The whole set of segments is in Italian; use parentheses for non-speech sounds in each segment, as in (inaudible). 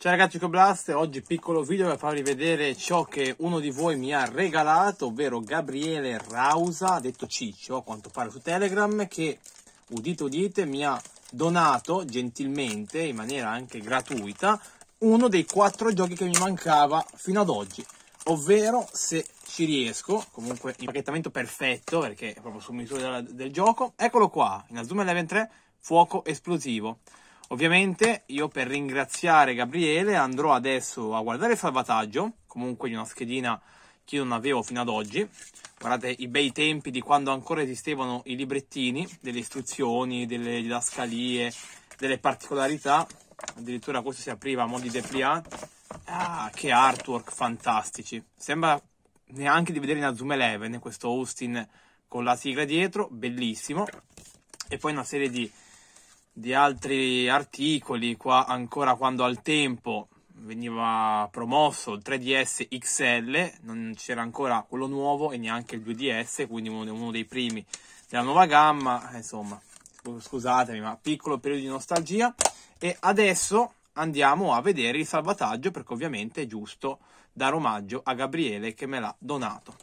Ciao ragazzi con Blast, oggi piccolo video per farvi vedere ciò che uno di voi mi ha regalato, ovvero Gabriele Rausa, detto Ciccio a quanto pare su Telegram, che udite udite mi ha donato gentilmente, in maniera anche gratuita, uno dei quattro giochi che mi mancava fino ad oggi, ovvero se ci riesco, comunque il pacchettamento perfetto perché è proprio su misura del, del gioco, eccolo qua, in Azuma Eleven 3, fuoco esplosivo. Ovviamente io per ringraziare Gabriele andrò adesso a guardare il salvataggio, comunque di una schedina che io non avevo fino ad oggi. Guardate i bei tempi di quando ancora esistevano i librettini, delle istruzioni, delle didascalie, delle particolarità. Addirittura questo si apriva a modi depliant. Ah, che artwork fantastici. Sembra neanche di vedere in Zoom Eleven questo Austin con la sigla dietro, bellissimo. E poi una serie di di altri articoli, qua ancora quando al tempo veniva promosso il 3DS XL, non c'era ancora quello nuovo e neanche il 2DS, quindi uno, dei primi della nuova gamma, eh, insomma, scusatemi, ma piccolo periodo di nostalgia. E adesso andiamo a vedere il salvataggio, perché ovviamente è giusto dare omaggio a Gabriele che me l'ha donato.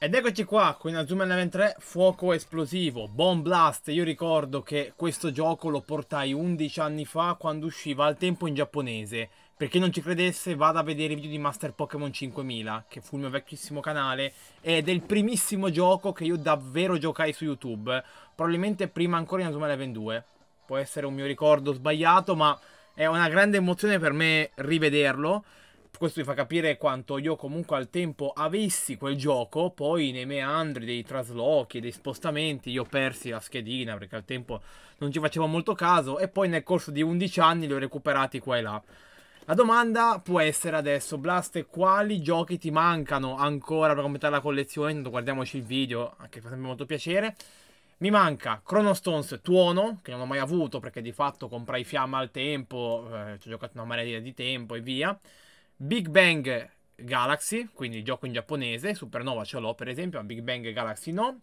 Ed eccoci qua con Inazuma Eleven 3 Fuoco Esplosivo, Bomb Blast. Io ricordo che questo gioco lo portai 11 anni fa quando usciva al tempo in giapponese. Per chi non ci credesse vada a vedere i video di Master Pokémon 5000, che fu il mio vecchissimo canale, ed è il primissimo gioco che io davvero giocai su YouTube, probabilmente prima ancora Inazuma Eleven 2. Può essere un mio ricordo sbagliato, ma è una grande emozione per me rivederlo questo vi fa capire quanto io comunque al tempo avessi quel gioco, poi nei meandri dei traslochi, dei spostamenti, io persi la schedina perché al tempo non ci facevo molto caso e poi nel corso di 11 anni li ho recuperati qua e là. La domanda può essere adesso, Blast, quali giochi ti mancano ancora per completare la collezione? Intanto guardiamoci il video, che fa sempre molto piacere. Mi manca Chrono Stones Tuono, che non ho mai avuto perché di fatto comprai Fiamma al tempo, eh, ci ho giocato una marea di tempo e via. Big Bang Galaxy, quindi il gioco in giapponese, Supernova ce l'ho per esempio, ma Big Bang Galaxy no.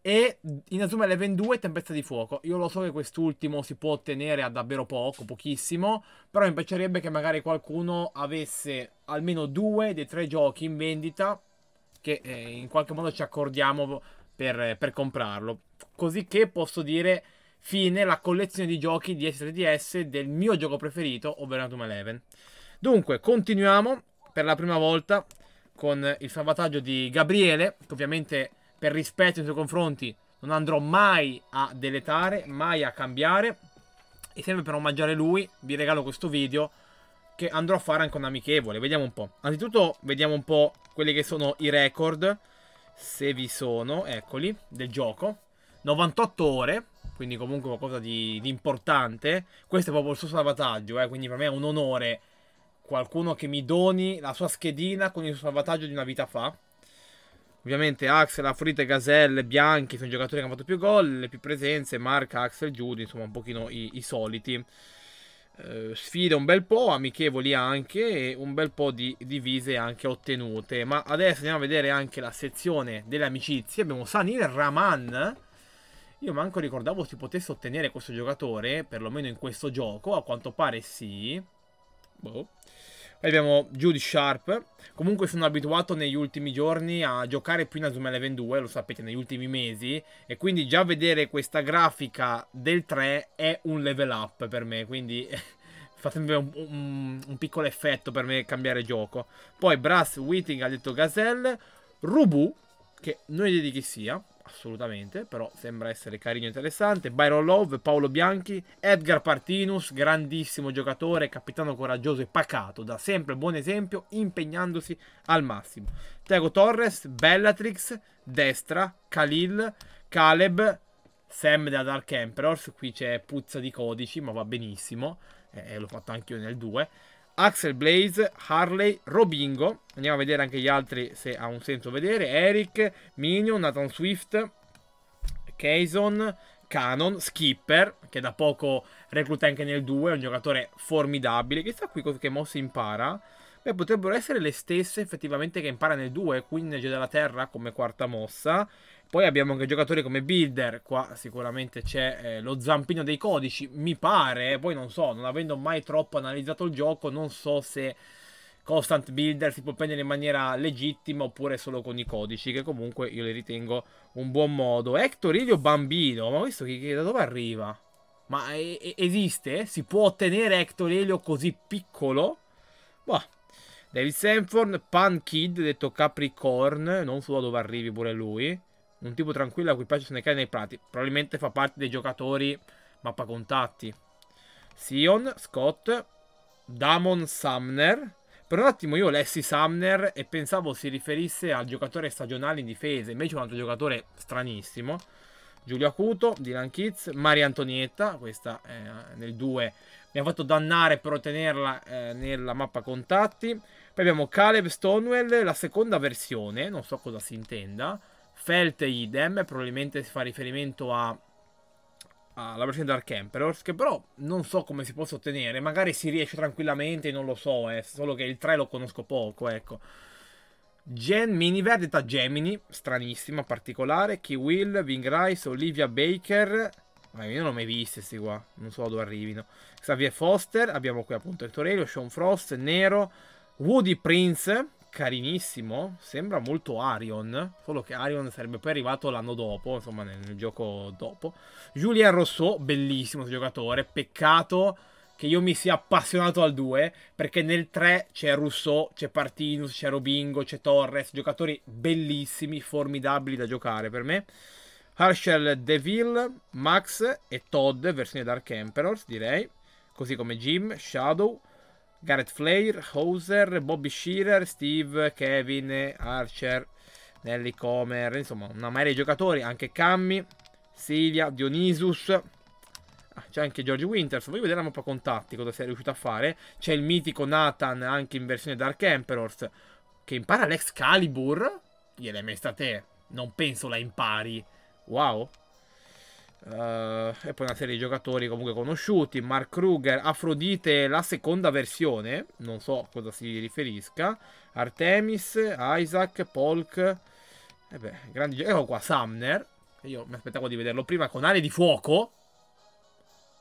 E Inazuma Eleven 2 Tempesta di Fuoco. Io lo so che quest'ultimo si può ottenere a davvero poco, pochissimo, però mi piacerebbe che magari qualcuno avesse almeno due dei tre giochi in vendita che eh, in qualche modo ci accordiamo per, per, comprarlo. Così che posso dire fine la collezione di giochi di STDS del mio gioco preferito, ovvero Inazuma Eleven. Dunque, continuiamo per la prima volta con il salvataggio di Gabriele, che ovviamente per rispetto nei suoi confronti non andrò mai a deletare, mai a cambiare. E sempre per omaggiare lui vi regalo questo video che andrò a fare anche un amichevole. Vediamo un po'. Anzitutto vediamo un po' quelli che sono i record, se vi sono, eccoli, del gioco. 98 ore, quindi comunque qualcosa di, di importante. Questo è proprio il suo salvataggio, eh, quindi per me è un onore qualcuno che mi doni la sua schedina con il salvataggio di una vita fa. Ovviamente Axel, Afrodite, Gazelle, Bianchi sono i giocatori che hanno fatto più gol, le più presenze, Marca, Axel, Judy, insomma un pochino i, i soliti. Eh, sfide un bel po', amichevoli anche, e un bel po' di divise anche ottenute. Ma adesso andiamo a vedere anche la sezione delle amicizie. Abbiamo Sanil Raman. Io manco ricordavo si potesse ottenere questo giocatore, perlomeno in questo gioco, a quanto pare sì. Boh. Poi abbiamo Judy Sharp. Comunque sono abituato negli ultimi giorni a giocare più in Azuma Eleven 2, lo sapete, negli ultimi mesi. E quindi già vedere questa grafica del 3 è un level up per me. Quindi (laughs) Fatemi sempre un, un, un piccolo effetto per me cambiare gioco. Poi Brass Whiting ha detto Gazelle. Rubu, che non è di chi sia assolutamente, però sembra essere carino e interessante. Byron Love, Paolo Bianchi, Edgar Partinus, grandissimo giocatore, capitano coraggioso e pacato, da sempre buon esempio, impegnandosi al massimo. Tego Torres, Bellatrix, Destra, Khalil, Caleb, Sam da Dark Emperors, qui c'è puzza di codici, ma va benissimo, eh, l'ho fatto anche io nel 2. Axel Blaze, Harley, Robingo. Andiamo a vedere anche gli altri se ha un senso vedere. Eric, Minion, Nathan Swift, Keyson, Canon, Skipper, che da poco recluta anche nel 2, è un giocatore formidabile. Chissà qui che mosse impara. Beh, potrebbero essere le stesse effettivamente che impara nel 2, Quindi Quinge della Terra come quarta mossa poi abbiamo anche giocatori come Builder, qua sicuramente c'è eh, lo zampino dei codici, mi pare, eh, poi non so, non avendo mai troppo analizzato il gioco, non so se Constant Builder si può prendere in maniera legittima oppure solo con i codici, che comunque io li ritengo un buon modo. Hector Hectorilio Bambino, ma questo che, che, da dove arriva? Ma eh, e, esiste? Si può ottenere Hector Hectorilio così piccolo? Boh. David Sanford, Pan Kid, detto Capricorn, non so da dove arrivi pure lui. Un tipo tranquillo a cui piace se ne snecare nei prati. Probabilmente fa parte dei giocatori mappa contatti. Sion, Scott, Damon Sumner. Per un attimo io lessi Sumner e pensavo si riferisse al giocatore stagionale in difesa, invece un altro giocatore stranissimo. Giulio Acuto, Dylan Kitz, Maria Antonietta, questa è eh, nel 2 mi ha fatto dannare per ottenerla eh, nella mappa contatti. Poi abbiamo Caleb Stonewell, la seconda versione, non so cosa si intenda. Felt idem, probabilmente si fa riferimento a alla versione Dark Emperors che però non so come si possa ottenere magari si riesce tranquillamente non lo so eh, solo che il 3 lo conosco poco ecco Gen Mini Verdita Gemini stranissima particolare Key Will, Ving Rice Olivia Baker ma io non ho mai visto questi qua non so dove arrivino Xavier Foster abbiamo qui appunto il Torello, Sean Frost Nero Woody Prince carinissimo, sembra molto Arion, solo che Arion sarebbe poi arrivato l'anno dopo, insomma nel, nel gioco dopo. Julien Rousseau, bellissimo giocatore, peccato che io mi sia appassionato al 2, perché nel 3 c'è Rousseau, c'è Partinus, c'è Robingo, c'è Torres, giocatori bellissimi, formidabili da giocare per me. Herschel Deville, Max e Todd, versione Dark Emperors direi, così come Jim, Shadow, Gareth Flair, Hauser, Bobby Shearer, Steve, Kevin, Archer, Nelly Comer, insomma una marea di giocatori, anche Cammy, Silvia, Dionysus, ah, c'è anche George Winters, voglio vedere un po' contatti cosa sei riuscito a fare, c'è il mitico Nathan anche in versione Dark Emperors, che impara l'Excalibur, Calibur, gliel'hai messa te, non penso la impari, wow, Uh, e poi una serie di giocatori comunque conosciuti, Mark Kruger, Afrodite, la seconda versione, non so a cosa si riferisca, Artemis, Isaac, Polk, e eh beh, grandi giocatori, ecco qua Sumner, io mi aspettavo di vederlo prima con ali di fuoco,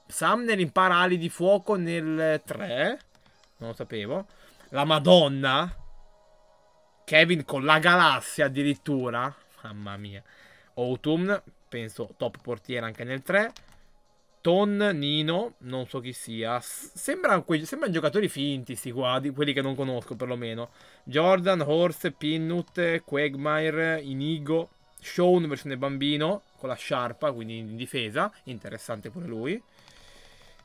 Sumner impara ali di fuoco nel 3, non lo sapevo, la Madonna, Kevin con la galassia addirittura, mamma mia, Autumn, penso top portiere anche nel 3. Ton, Nino, non so chi sia. Sembrano, que- sembrano giocatori finti, sti qua, di quelli che non conosco perlomeno. Jordan, Horse, Pinnut, Quagmire, Inigo, Sean versione bambino, con la sciarpa, quindi in difesa. Interessante pure lui.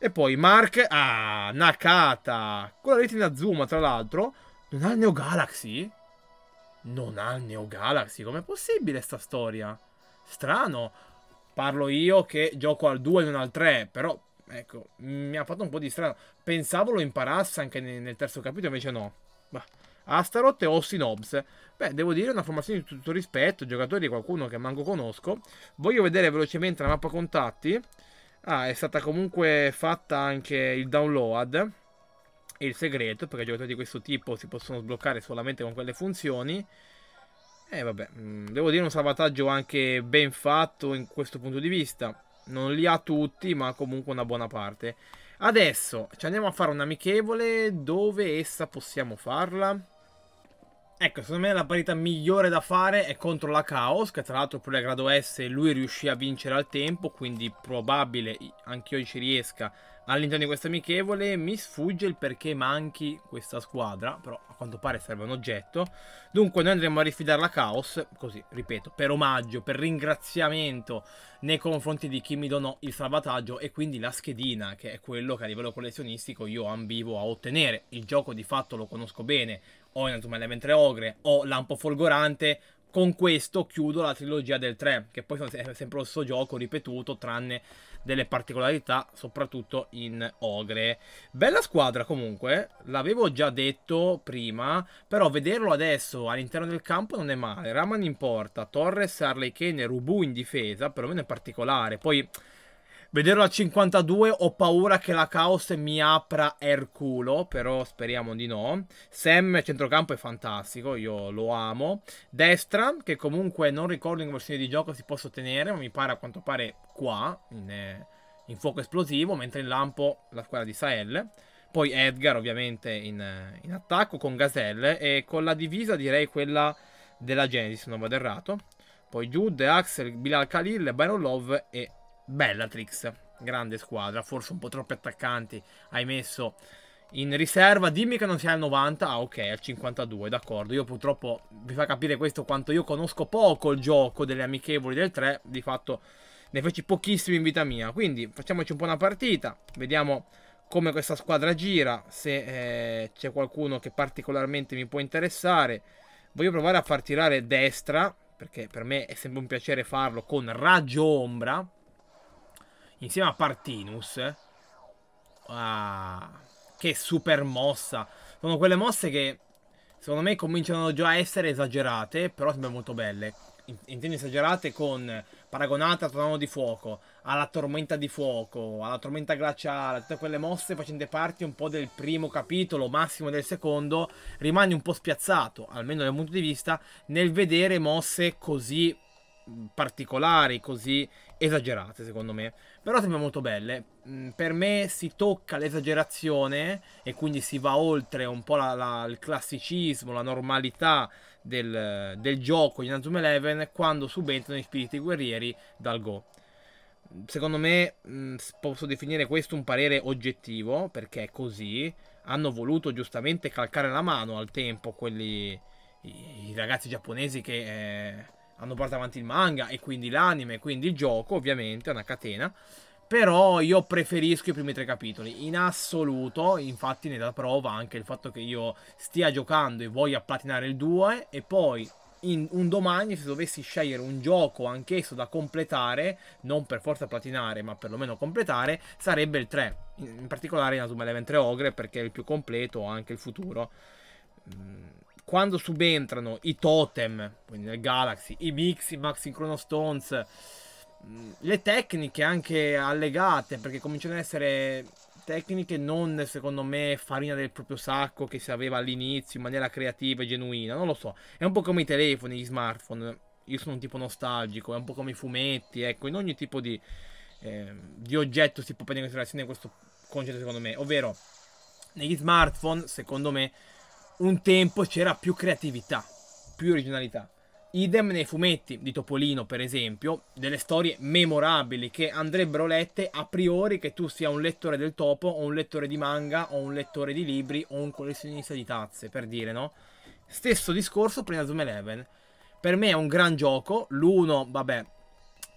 E poi Mark, ah, Nakata, con la retina Zuma tra l'altro. Non ha il Neo Galaxy? Non ha il Neo Galaxy? Com'è possibile sta storia? strano, parlo io che gioco al 2 e non al 3, però ecco, mi ha fatto un po' di strano. Pensavo lo imparasse anche nel terzo capitolo, invece no. Bah. Astaroth e Ossinobs. Beh, devo dire una formazione di tutto rispetto, giocatori di qualcuno che manco conosco. Voglio vedere velocemente la mappa contatti. Ah, è stata comunque fatta anche il download e il segreto, perché giocatori di questo tipo si possono sbloccare solamente con quelle funzioni. Eh vabbè, mm, devo dire un salvataggio anche ben fatto in questo punto di vista. Non li ha tutti, ma comunque una buona parte. Adesso ci andiamo a fare un'amichevole. Dove essa possiamo farla? Ecco, secondo me la parità migliore da fare è contro la Chaos, che tra l'altro pure a grado S lui riuscì a vincere al tempo, quindi probabile, anch'io ci riesca, All'interno di questa amichevole mi sfugge il perché manchi questa squadra, però a quanto pare serve un oggetto. Dunque noi andremo a rifidare la Chaos, così, ripeto, per omaggio, per ringraziamento nei confronti di chi mi donò il salvataggio e quindi la schedina, che è quello che a livello collezionistico io ambivo a ottenere. Il gioco di fatto lo conosco bene, ho in Eleven 3 Ogre, ho Lampo Folgorante, con questo chiudo la trilogia del 3, che poi è sempre lo stesso gioco ripetuto, tranne delle particolarità, soprattutto in Ogre. Bella squadra comunque, l'avevo già detto prima, però vederlo adesso all'interno del campo non è male. Raman in porta, Torres, Harley Kane e Rubu in difesa, perlomeno è particolare. Poi Vederlo al 52 ho paura che la Caos mi apra Erculo, però speriamo di no. Sam centrocampo è fantastico, io lo amo. Destra, che comunque non ricordo in versione di gioco si possa ottenere, ma mi pare a quanto pare qua, in, eh, in fuoco esplosivo, mentre in lampo la squadra di Sahel. Poi Edgar ovviamente in, eh, in attacco con Gazelle e con la divisa direi quella della Genesis, se non vado errato. Poi Jude, Axel, Bilal Khalil, Byron Love e Bellatrix, grande squadra, forse un po' troppi attaccanti hai messo in riserva, dimmi che non sei al 90, ah ok, al 52, d'accordo, io purtroppo vi fa capire questo quanto io conosco poco il gioco delle amichevoli del 3, di fatto ne feci pochissimi in vita mia, quindi facciamoci un po' una partita, vediamo come questa squadra gira, se eh, c'è qualcuno che particolarmente mi può interessare, voglio provare a far tirare destra, perché per me è sempre un piacere farlo con raggio ombra, insieme a Partinus. Ah, che super mossa. Sono quelle mosse che secondo me cominciano già a essere esagerate, però sembrano molto belle. Intendo esagerate con paragonate al tornado di fuoco, alla tormenta di fuoco, alla tormenta glaciale, tutte quelle mosse facendo parte un po' del primo capitolo, massimo del secondo, rimani un po' spiazzato, almeno dal mio punto di vista, nel vedere mosse così particolari, così esagerate secondo me, però sembra molto belle. Mm, per me si tocca l'esagerazione e quindi si va oltre un po' la, la, il classicismo, la normalità del, del gioco di Nazuma Eleven quando subentrano i spiriti guerrieri dal Go. Secondo me mm, posso definire questo un parere oggettivo perché è così. Hanno voluto giustamente calcare la mano al tempo quelli, i, i ragazzi giapponesi che... Eh, hanno portato avanti il manga e quindi l'anime e quindi il gioco, ovviamente, è una catena. Però io preferisco i primi tre capitoli, in assoluto, infatti ne dà prova anche il fatto che io stia giocando e voglia platinare il 2 e poi in un domani se dovessi scegliere un gioco anch'esso da completare, non per forza platinare, ma perlomeno completare, sarebbe il 3. In particolare in Inazuma Event 3 Ogre perché è il più completo, anche il futuro. Mm, quando subentrano i totem, quindi nel Galaxy, i Mix, i Maxi Chrono Stones, mm, le tecniche anche allegate, perché cominciano ad essere tecniche non secondo me farina del proprio sacco che si aveva all'inizio in maniera creativa e genuina, non lo so, è un po' come i telefoni, gli smartphone, io sono un tipo nostalgico, è un po' come i fumetti, ecco, in ogni tipo di, eh, di oggetto si può prendere in considerazione questo concetto secondo me, ovvero negli smartphone secondo me un tempo c'era più creatività, più originalità. Idem nei fumetti di Topolino, per esempio, delle storie memorabili che andrebbero lette a priori che tu sia un lettore del topo o un lettore di manga o un lettore di libri o un collezionista di tazze, per dire, no? Stesso discorso per Inazuma Eleven. Per me è un gran gioco, l'uno, vabbè,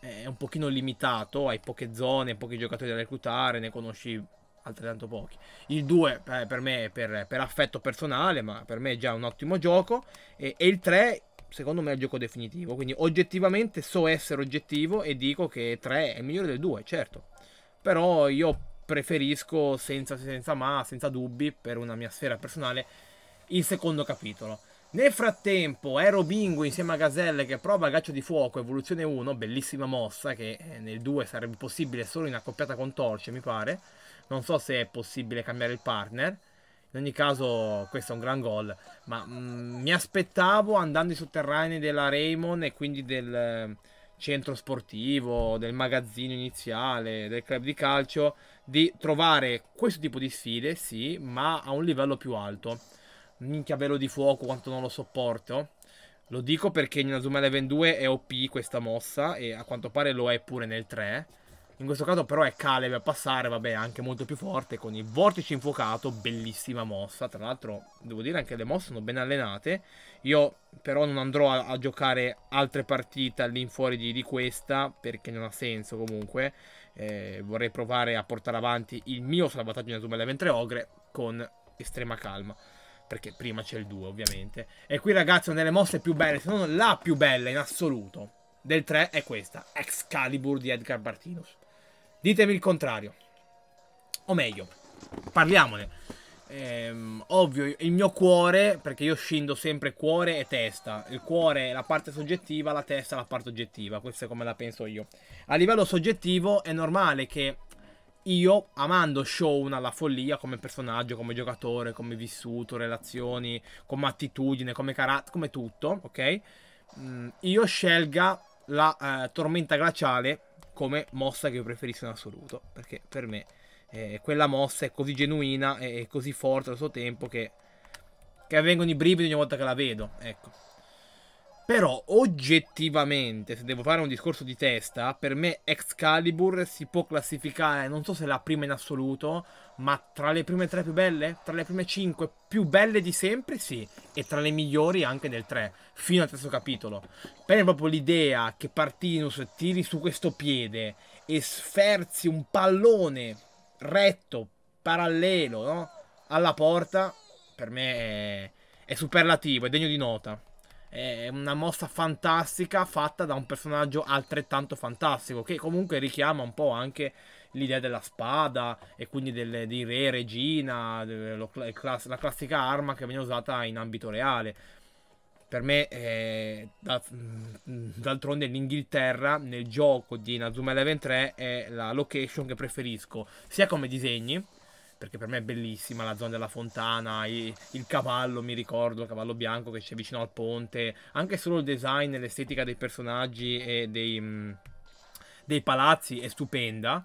è un pochino limitato, hai poche zone, pochi giocatori da reclutare, ne conosci altrettanto pochi. Il 2 eh, per me è per, per, affetto personale, ma per me è già un ottimo gioco. E, e il 3 secondo me è il gioco definitivo. Quindi oggettivamente so essere oggettivo e dico che 3 è migliore del 2, certo. Però io preferisco senza, senza ma, senza dubbi, per una mia sfera personale, il secondo capitolo. Nel frattempo, Ero Bingo insieme a Gazelle che prova Gaccio di Fuoco, Evoluzione 1, bellissima mossa che eh, nel 2 sarebbe possibile solo in accoppiata con Torce, mi pare. Non so se è possibile cambiare il partner. In ogni caso, questo è un gran gol. Ma mh, mm, mi aspettavo andando i sotterranei della Raymond e quindi del eh, centro sportivo, del magazzino iniziale, del club di calcio, di trovare questo tipo di sfide, sì, ma a un livello più alto. Minchia velo di fuoco quanto non lo sopporto. Lo dico perché in Azuma Eleven 2 è OP questa mossa e a quanto pare lo è pure nel 3. In questo caso però è Caleb a passare, vabbè, anche molto più forte con il vortice infuocato, bellissima mossa. Tra l'altro, devo dire anche le mosse sono ben allenate. Io però non andrò a, a giocare altre partite all'infuori di, di, questa, perché non ha senso comunque. Eh, vorrei provare a portare avanti il mio salvataggio in Azuma Eleven 3 Ogre con estrema calma perché prima c'è il 2 ovviamente. E qui ragazzi una delle mosse più belle, se non la più bella in assoluto, del 3 è questa, Excalibur di Edgar Bartinus. Ditemi il contrario. O meglio, parliamone. Ehm, ovvio, il mio cuore, perché io scindo sempre cuore e testa. Il cuore è la parte soggettiva, la testa è la parte oggettiva. Questo è come la penso io. A livello soggettivo è normale che io, amando Shown alla follia come personaggio, come giocatore, come vissuto, relazioni, come attitudine, come carattere, come tutto, ok? Mm, io scelga la eh, tormenta glaciale come mossa che io preferisco in assoluto, perché per me eh, quella mossa è così genuina e così forte al suo tempo che, che avvengono i brividi ogni volta che la vedo, ecco. Però oggettivamente, se devo fare un discorso di testa, per me Excalibur si può classificare, non so se la prima in assoluto, ma tra le prime tre più belle, tra le prime cinque più belle di sempre, sì, e tra le migliori anche del tre, fino al terzo capitolo. Per me proprio l'idea che Partinus tiri su questo piede e sferzi un pallone retto, parallelo, no? Alla porta, per me è, è superlativo, è degno di nota è una mossa fantastica fatta da un personaggio altrettanto fantastico che comunque richiama un po' anche l'idea della spada e quindi delle, di re, regina, la classica arma che viene usata in ambito reale. Per me, eh, da, mm, d'altronde, l'Inghilterra nel gioco di Nazuma Eleven 3 è la location che preferisco sia come disegni perché per me è bellissima la zona della fontana, i, il cavallo, mi ricordo, il cavallo bianco che c'è vicino al ponte, anche solo il design, l'estetica dei personaggi e dei, mm, dei palazzi è stupenda.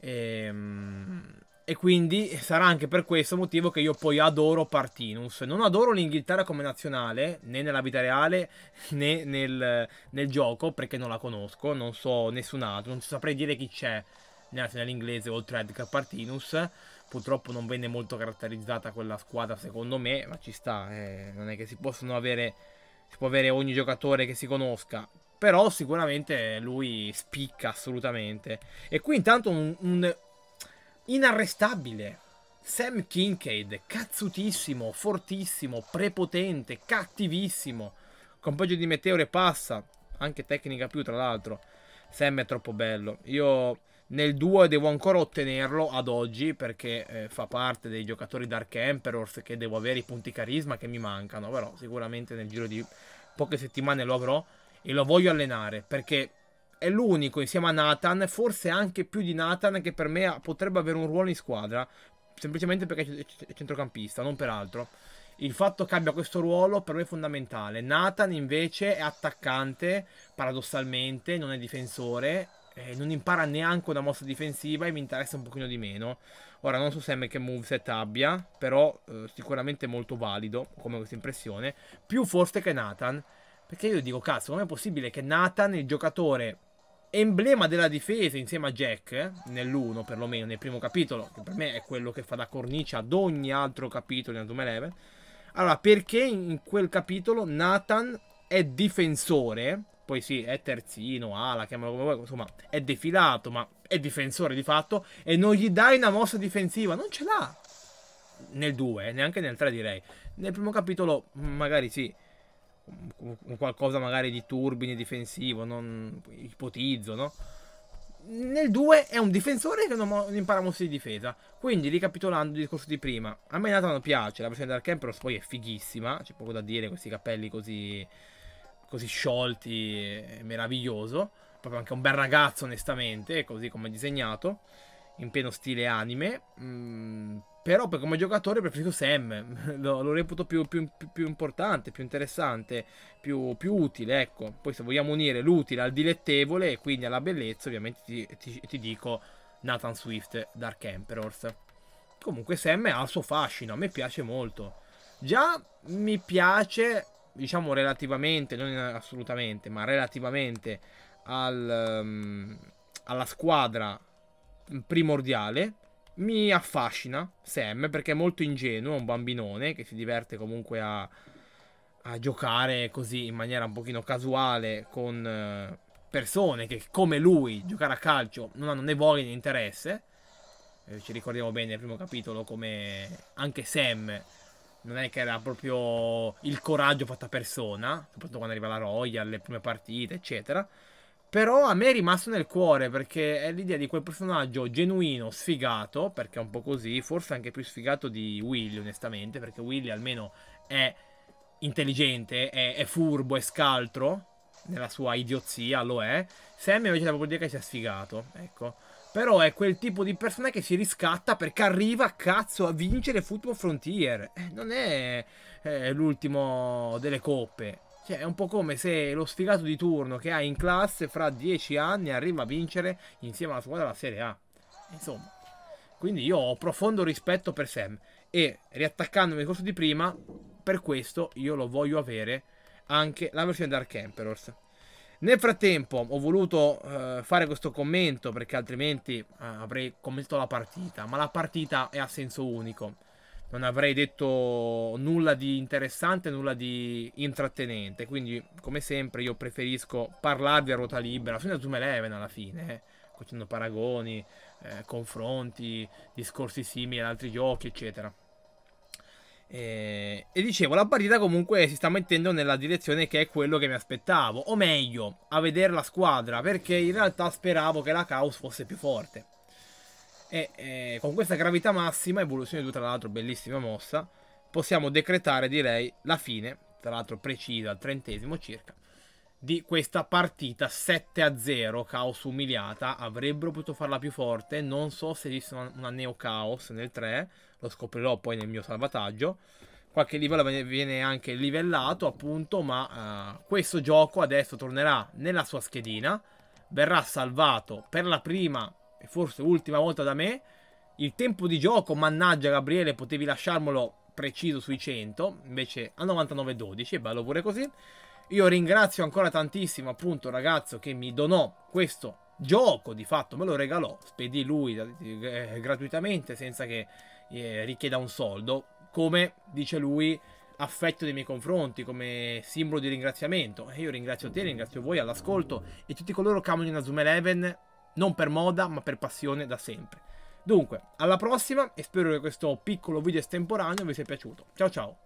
E, ehm, e quindi sarà anche per questo motivo che io poi adoro Partinus. Non adoro l'Inghilterra come nazionale, né nella vita reale (laughs) né nel, nel gioco, perché non la conosco, non so nessun altro, non saprei dire chi c'è nella nazionale inglese oltre a Edgar Partinus purtroppo non venne molto caratterizzata quella squadra secondo me, ma ci sta, eh, non è che si possono avere, si può avere ogni giocatore che si conosca, però sicuramente lui spicca assolutamente. E qui intanto un, un inarrestabile. Sam Kincaid, cazzutissimo, fortissimo, prepotente, cattivissimo. con peggio di meteore passa, anche tecnica più tra l'altro. Sam è troppo bello. Io nel 2 devo ancora ottenerlo ad oggi perché eh, fa parte dei giocatori Dark Emperors che devo avere i punti carisma che mi mancano, però sicuramente nel giro di poche settimane lo avrò e lo voglio allenare perché è l'unico insieme a Nathan, forse anche più di Nathan che per me potrebbe avere un ruolo in squadra, semplicemente perché è centrocampista, non per altro. Il fatto che abbia questo ruolo per me è fondamentale. Nathan invece è attaccante, paradossalmente, non è difensore eh, non impara neanche una mossa difensiva e mi interessa un pochino di meno. Ora non so Sam che moveset abbia, però eh, sicuramente molto valido come questa impressione, più forse che Nathan, perché io dico cazzo, com'è possibile che Nathan, il giocatore emblema della difesa insieme a Jack, eh, nell'uno perlomeno, nel primo capitolo, che per me è quello che fa da cornice ad ogni altro capitolo in Anthem Eleven. Allora, perché in quel capitolo Nathan è difensore poi sì, è terzino, ala, chiamalo come vuoi, insomma, è defilato, ma è difensore di fatto. E non gli dai una mossa difensiva, non ce l'ha. Nel 2, neanche nel 3 direi. Nel primo capitolo magari sì qualcosa magari di turbine difensivo, non ipotizzo, no? Nel 2 è un difensore che non, impara mosse di difesa. Quindi, ricapitolando il discorso di prima, a me Nathan piace, la versione Dark Emperor poi è fighissima, c'è poco da dire, questi capelli così così sciolti e meraviglioso. Proprio anche un bel ragazzo, onestamente, così come disegnato, in pieno stile anime. Mm, però come giocatore preferisco Sam, (laughs) lo, lo reputo più, più, più, importante, più interessante, più, utile, ecco. Poi se vogliamo unire l'utile al dilettevole e quindi alla bellezza, ovviamente ti, ti, ti dico Nathan Swift, Dark Emperors. Comunque Sam ha il suo fascino, a me piace molto. Già mi piace diciamo relativamente, non assolutamente, ma relativamente al, um, alla squadra primordiale, mi affascina Sam perché è molto ingenuo, è un bambinone che si diverte comunque a, a giocare così in maniera un pochino casuale con eh, persone che come lui giocare a calcio non hanno né voglia né interesse. Eh, ci ricordiamo bene nel primo capitolo come anche Sam non è che era proprio il coraggio fatta persona, soprattutto quando arriva la Royal, le prime partite, eccetera. Però a me è rimasto nel cuore perché è l'idea di quel personaggio genuino, sfigato, perché è un po' così, forse anche più sfigato di Willy, onestamente, perché Willy almeno è intelligente, è, è furbo, è scaltro, nella sua idiozia lo è. Sam invece devo dire che si è sfigato, ecco. Però è quel tipo di persona che si riscatta perché arriva, cazzo, a vincere Football Frontier. Eh, non è eh, l'ultimo delle coppe. Cioè, è un po' come se lo sfigato di turno che ha in classe fra 10 anni arriva a vincere insieme alla squadra della Serie A. Insomma. Quindi io ho profondo rispetto per Sam. E riattaccandomi al corso di prima, per questo io lo voglio avere anche la versione Dark Emperors. Nel frattempo ho voluto eh, fare questo commento perché altrimenti eh, avrei commentato la partita, ma la partita è a senso unico. Non avrei detto nulla di interessante, nulla di intrattenente, quindi come sempre io preferisco parlarvi a ruota libera, fino a Zoom Eleven alla fine, eh. facendo paragoni, eh, confronti, discorsi simili ad altri giochi, eccetera. E, eh, e, dicevo, la partita comunque si sta mettendo nella direzione che è quello che mi aspettavo, o meglio, a vedere la squadra, perché in realtà speravo che la Caos fosse più forte. E, e eh, con questa gravità massima, evoluzione 2 tra l'altro bellissima mossa, possiamo decretare direi la fine, tra l'altro precisa, al trentesimo circa, di questa partita 7-0 Chaos umiliata avrebbero potuto farla più forte non so se esiste una, una Neo Chaos nel 3 lo scoprirò poi nel mio salvataggio qualche livello viene anche livellato appunto ma uh, questo gioco adesso tornerà nella sua schedina verrà salvato per la prima e forse ultima volta da me il tempo di gioco mannaggia Gabriele potevi lasciarmelo preciso sui 100 invece a 99-12 è bello pure così io ringrazio ancora tantissimo appunto ragazzo che mi donò questo gioco di fatto, me lo regalò, spedì lui eh, gratuitamente senza che eh, richieda un soldo, come dice lui affetto nei miei confronti, come simbolo di ringraziamento. E io ringrazio te, ringrazio voi all'ascolto e tutti coloro che amano Inazuma Eleven non per moda ma per passione da sempre. Dunque, alla prossima e spero che questo piccolo video estemporaneo vi sia piaciuto. Ciao ciao!